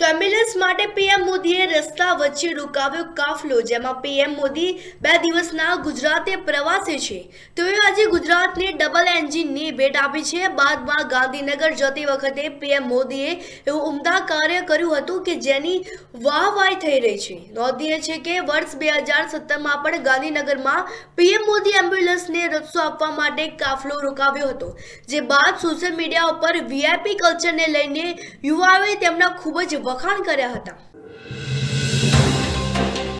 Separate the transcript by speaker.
Speaker 1: તો એમ્બ્યુલન્સ માટે પીએમ મોદીએ રસ્તા વચ્ચે રોકાવ્યો કાફલો જેમાં પીએમ મોદી બે દિવસના ગુજરાતે પ્રવાસે છે તેઓએ આજે ગુજરાતને ડબલ એન્જિનની ભેટ આપી છે બાદમાં ગાંધીનગર જતી વખતે પીએમ મોદીએ એવું ઉમદા કાર્ય કર્યું હતું કે જેની વાહવાહી થઈ રહી છે નોંધીએ છે કે વર્ષ બે હજાર સત્તરમાં પણ ગાંધીનગરમાં પીએમ મોદી એમ્બ્યુલન્સને રસ્તો આપવા માટે કાફલો રોકાવ્યો હતો જે બાદ સોશિયલ મીડિયા ઉપર વીઆઈપી કલ્ચરને લઈને યુવાઓએ તેમના ખૂબ જ वखाण कर